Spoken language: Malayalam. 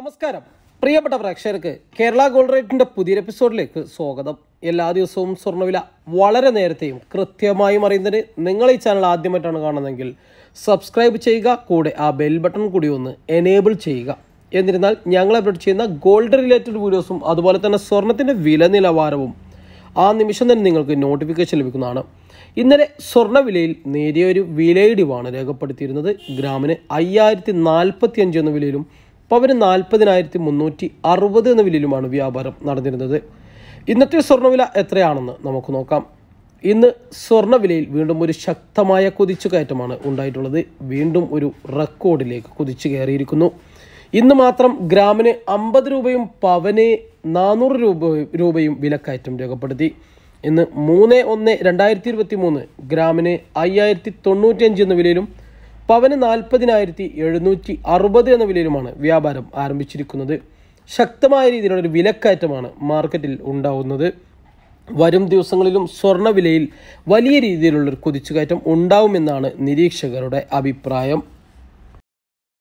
നമസ്കാരം പ്രിയപ്പെട്ട പ്രേക്ഷകർക്ക് കേരള ഗോൾഡ് റേറ്റിന്റെ പുതിയൊരു എപ്പിസോഡിലേക്ക് സ്വാഗതം എല്ലാ ദിവസവും സ്വർണ്ണവില വളരെ നേരത്തെയും കൃത്യമായും അറിയുന്നതിന് നിങ്ങൾ ഈ ചാനൽ ആദ്യമായിട്ടാണ് കാണുന്നതെങ്കിൽ സബ്സ്ക്രൈബ് ചെയ്യുക കൂടെ ആ ബെൽ ബട്ടൺ കൂടി ഒന്ന് എനേബിൾ ചെയ്യുക എന്നിരുന്നാൽ ഞങ്ങൾ അപ്ലോഡ് ചെയ്യുന്ന ഗോൾഡ് റിലേറ്റഡ് വീഡിയോസും അതുപോലെ തന്നെ സ്വർണത്തിൻ്റെ വില നിലവാരവും ആ നിമിഷം തന്നെ നിങ്ങൾക്ക് നോട്ടിഫിക്കേഷൻ ലഭിക്കുന്നതാണ് ഇന്നലെ സ്വർണ്ണവിലയിൽ നേരിയൊരു വിലയിടിവാണ് രേഖപ്പെടുത്തിയിരുന്നത് ഗ്രാമിന് അയ്യായിരത്തി നാൽപ്പത്തി അഞ്ച് എന്ന വിലയിലും പവന് നാൽപ്പതിനായിരത്തി മുന്നൂറ്റി അറുപത് എന്ന വിലയിലുമാണ് വ്യാപാരം നടന്നിരുന്നത് ഇന്നത്തെ സ്വർണ്ണവില എത്രയാണെന്ന് നമുക്ക് നോക്കാം ഇന്ന് സ്വർണ്ണവിലയിൽ വീണ്ടും ഒരു ശക്തമായ കുതിച്ചു കയറ്റമാണ് ഉണ്ടായിട്ടുള്ളത് വീണ്ടും ഒരു റെക്കോർഡിലേക്ക് കുതിച്ചു കയറിയിരിക്കുന്നു ഇന്ന് മാത്രം ഗ്രാമിന് അമ്പത് രൂപയും പവന് നാനൂറ് രൂപ രൂപയും വിലക്കയറ്റം രേഖപ്പെടുത്തി ഇന്ന് മൂന്ന് ഒന്ന് രണ്ടായിരത്തി ഇരുപത്തി മൂന്ന് ഗ്രാമിന് അയ്യായിരത്തി തൊണ്ണൂറ്റിയഞ്ച് എന്ന വിലയിലും പവന് നാൽപ്പതിനായിരത്തി എഴുന്നൂറ്റി അറുപത് എന്ന വിലയിലുമാണ് വ്യാപാരം ആരംഭിച്ചിരിക്കുന്നത് ശക്തമായ രീതിയിലുള്ള ഒരു വിലക്കയറ്റമാണ് മാർക്കറ്റിൽ ഉണ്ടാവുന്നത് വരും ദിവസങ്ങളിലും സ്വർണ്ണവിലയിൽ വലിയ രീതിയിലുള്ളൊരു കുതിച്ചുകയറ്റം ഉണ്ടാവുമെന്നാണ് നിരീക്ഷകരുടെ അഭിപ്രായം